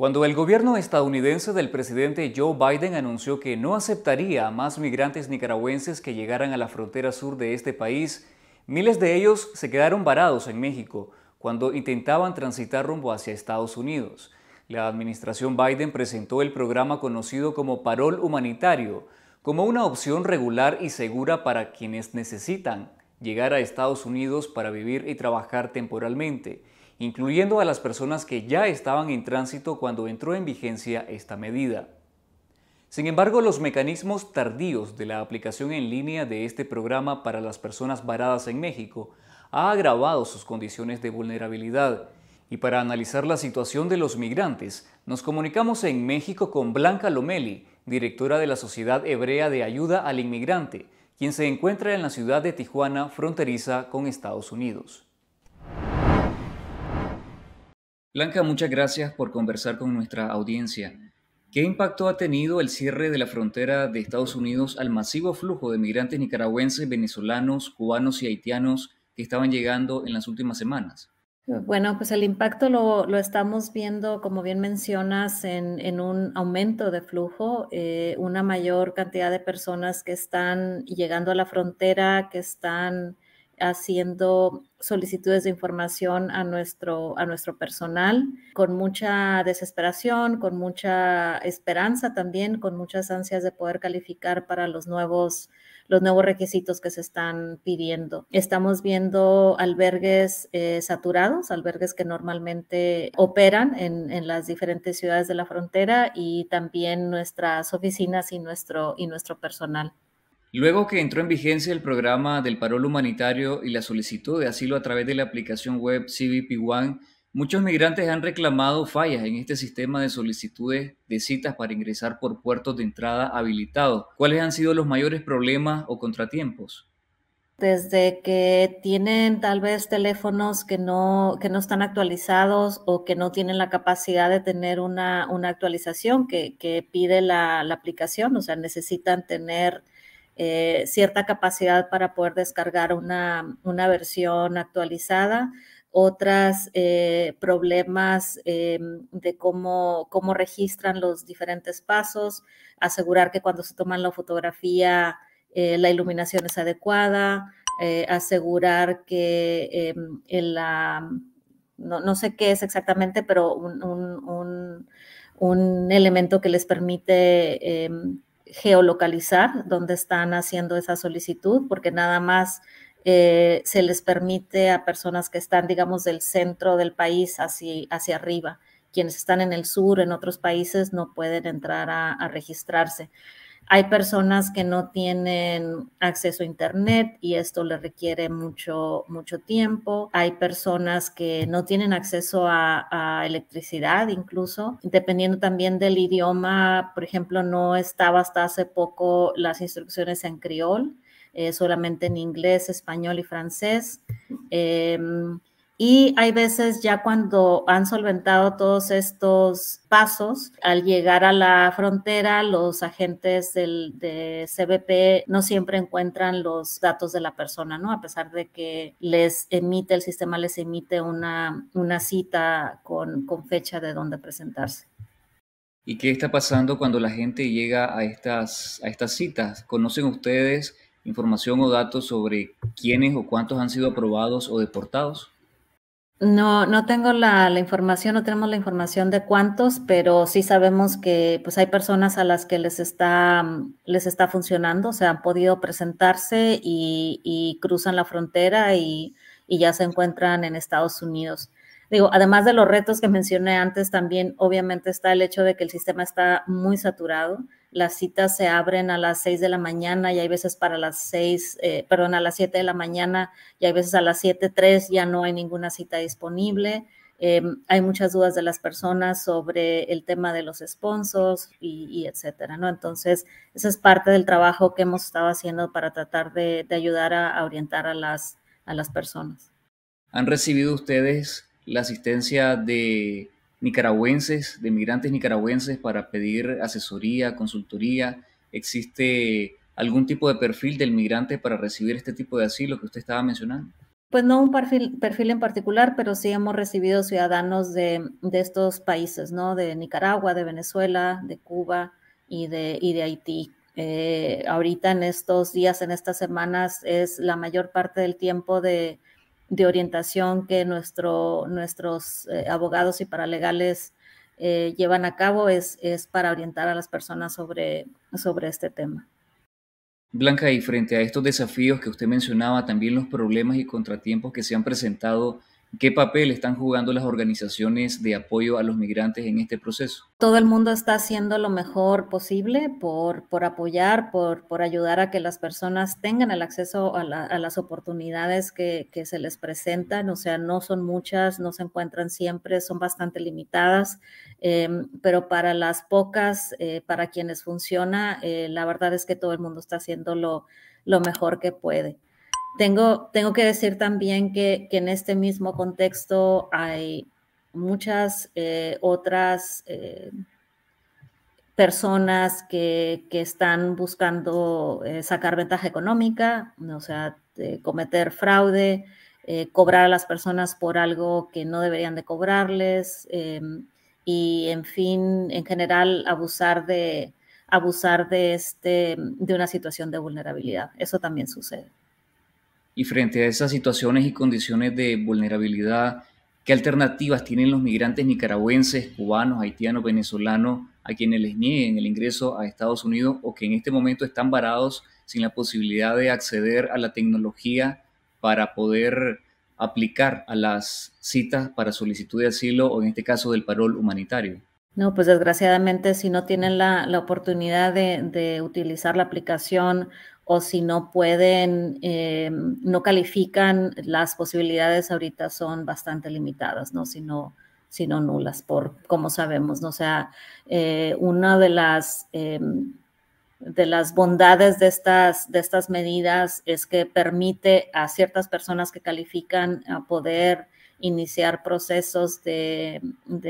Cuando el gobierno estadounidense del presidente Joe Biden anunció que no aceptaría a más migrantes nicaragüenses que llegaran a la frontera sur de este país, miles de ellos se quedaron varados en México cuando intentaban transitar rumbo hacia Estados Unidos. La administración Biden presentó el programa conocido como Parol Humanitario como una opción regular y segura para quienes necesitan llegar a Estados Unidos para vivir y trabajar temporalmente incluyendo a las personas que ya estaban en tránsito cuando entró en vigencia esta medida. Sin embargo, los mecanismos tardíos de la aplicación en línea de este programa para las personas varadas en México ha agravado sus condiciones de vulnerabilidad. Y para analizar la situación de los migrantes, nos comunicamos en México con Blanca Lomeli, directora de la Sociedad Hebrea de Ayuda al Inmigrante, quien se encuentra en la ciudad de Tijuana, fronteriza con Estados Unidos. Blanca, muchas gracias por conversar con nuestra audiencia. ¿Qué impacto ha tenido el cierre de la frontera de Estados Unidos al masivo flujo de migrantes nicaragüenses, venezolanos, cubanos y haitianos que estaban llegando en las últimas semanas? Bueno, pues el impacto lo, estamos viendo, como bien mencionas, en, un aumento de flujo, eh, una mayor cantidad de personas que están llegando a la frontera, que están haciendo solicitudes de información a nuestro, a nuestro personal con mucha desesperación, con mucha esperanza también, con muchas ansias de poder calificar para los nuevos, los nuevos requisitos que se están pidiendo. Estamos viendo albergues eh, saturados, albergues que normalmente operan en, en, las diferentes ciudades de la frontera y también nuestras oficinas y nuestro, y nuestro personal. Luego que entró en vigencia el programa del parol humanitario y la solicitud de asilo a través de la aplicación web CBP One, muchos migrantes han reclamado fallas en este sistema de solicitudes de citas para ingresar por puertos de entrada habilitados. ¿Cuáles han sido los mayores problemas o contratiempos? desde que tienen tal vez teléfonos que no, que no están actualizados o que no tienen la capacidad de tener una, actualización que, pide la, la, aplicación, o sea, necesitan tener eh, cierta capacidad para poder descargar una, versión actualizada, otras eh, problemas eh, de cómo, cómo registran los diferentes pasos, asegurar que cuando se toman la fotografía la iluminación es adecuada, asegurar que en la, no, sé qué es exactamente, pero un, un elemento que les permite em, geolocalizar dónde están haciendo esa solicitud, porque nada más eh, se les permite a personas que están, digamos, del centro del país hacia, hacia arriba. Quienes están en el sur, en otros países, no pueden entrar a registrarse. Hay personas que no tienen acceso a Internet y esto le requiere mucho, mucho tiempo. Hay personas que no tienen acceso a, electricidad incluso, dependiendo también del idioma. Por ejemplo, no estaba hasta hace poco las instrucciones en criol. Eh, solamente en inglés, español y francés. Em, y hay veces ya cuando han solventado todos estos pasos, al llegar a la frontera, los agentes del, de CBP no siempre encuentran los datos de la persona, ¿no? A pesar de que les emite, el sistema les emite una, cita con, fecha de dónde presentarse. ¿Y qué está pasando cuando la gente llega a estas, a estas citas? ¿Conocen ustedes información o datos sobre quiénes o cuántos han sido aprobados o deportados? No, no tengo la, información, no tenemos la información de cuántos, pero sí sabemos que pues hay personas a las que les está, mm, les está funcionando, se han podido presentarse y, cruzan la frontera y, ya se encuentran en Estados Unidos. Digo, además de los retos que mencioné antes, también obviamente está el hecho de que el sistema está muy saturado. Las citas se abren a las 6 de la mañana y hay veces para las 6, eh, perdón, a las 7 de la mañana y hay veces a las 7, 3 ya no hay ninguna cita disponible. Em, hay muchas dudas de las personas sobre el tema de los sponsors y, etcétera, ¿no? Entonces, esa es parte del trabajo que hemos estado haciendo para tratar de, ayudar a, a, orientar a las, a las personas. ¿Han recibido ustedes la asistencia de nicaragüenses, de migrantes nicaragüenses para pedir asesoría, consultoría? ¿Existe algún tipo de perfil del migrante para recibir este tipo de asilo que usted estaba mencionando? Pues no un perfil, en particular, pero sí hemos recibido ciudadanos de, estos países, ¿no? De Nicaragua, de Venezuela, de Cuba y de, Haití. Eh, ahorita en estos días, en estas semanas, es la mayor parte del tiempo de, de orientación que nuestros eh, abogados y paralegales eh, llevan a cabo es, es, para orientar a las personas sobre, sobre este tema. Blanca, y frente a estos desafíos que usted mencionaba, también los problemas y contratiempos que se han presentado ¿Qué papel están jugando las organizaciones de apoyo a los migrantes en este proceso? Todo el mundo está haciendo lo mejor posible por, por apoyar, por, ayudar a que las personas tengan el acceso a, las oportunidades que, se les presentan. O sea, no son muchas, no se encuentran siempre, son bastante limitadas, em, pero para las pocas, eh, para quienes funciona, eh, la verdad es que todo el mundo está haciendo lo, lo mejor que puede. Tengo, que decir también que, en este mismo contexto hay muchas eh, otras eh, personas que, están buscando eh, sacar ventaja económica, o sea, cometer fraude, cobrar a las personas por algo que no deberían de cobrarles y, en fin, en general, abusar de, abusar de, este, de una situación de vulnerabilidad. Eso también sucede. Y frente a esas situaciones y condiciones de vulnerabilidad, ¿qué alternativas tienen los migrantes nicaragüenses, cubanos, haitianos, venezolanos a quienes les nieguen el ingreso a Estados Unidos o que en este momento están varados sin la posibilidad de acceder a la tecnología para poder aplicar a las citas para solicitud de asilo o en este caso del parol humanitario? No, pues desgraciadamente si no tienen la, oportunidad de, utilizar la aplicación o si no pueden, eh, no califican, las posibilidades ahorita son bastante limitadas, ¿no? Si no, nulas, por como sabemos, ¿no? O sea, eh, una de las... Eh, de las bondades de estas, de estas medidas es que permite a ciertas personas que califican a poder iniciar procesos de,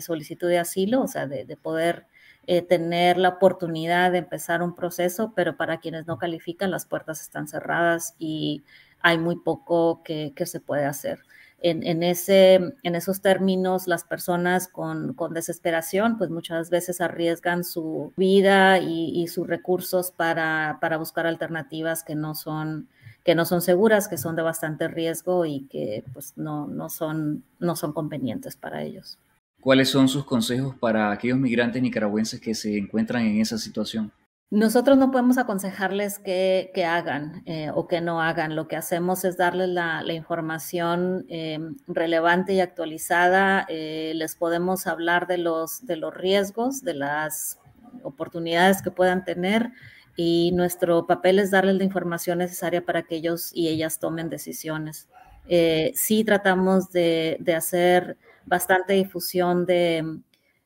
solicitud de asilo, o sea, de, poder eh, tener la oportunidad de empezar un proceso, pero para quienes no califican, las puertas están cerradas y hay muy poco que, se puede hacer. En, ese, en esos términos, las personas con, desesperación, pues muchas veces arriesgan su vida y, sus recursos para, para buscar alternativas que no son que no son seguras, que son de bastante riesgo y que pues, no, no, son, no son convenientes para ellos. ¿Cuáles son sus consejos para aquellos migrantes nicaragüenses que se encuentran en esa situación? Nosotros no podemos aconsejarles que, hagan eh, o que no hagan. Lo que hacemos es darles la, información eh, relevante y actualizada. Eh, les podemos hablar de los, de los riesgos, de las oportunidades que puedan tener y nuestro papel es darles la información necesaria para que ellos y ellas tomen decisiones. Eh, sí tratamos de, hacer bastante difusión de,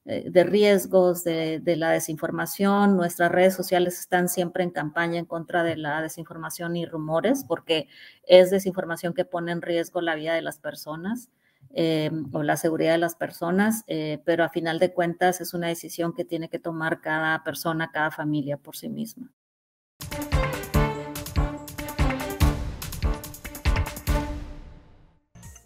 eh, riesgos, de, la desinformación. Nuestras redes sociales están siempre en campaña en contra de la desinformación y rumores, porque es desinformación que pone en riesgo la vida de las personas. Eh, o la seguridad de las personas, eh, pero a final de cuentas es una decisión que tiene que tomar cada persona, cada familia por sí misma.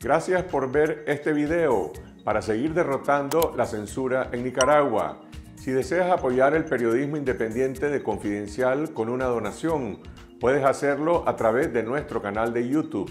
Gracias por ver este video para seguir derrotando la censura en Nicaragua. Si deseas apoyar el periodismo independiente de Confidencial con una donación, puedes hacerlo a través de nuestro canal de YouTube.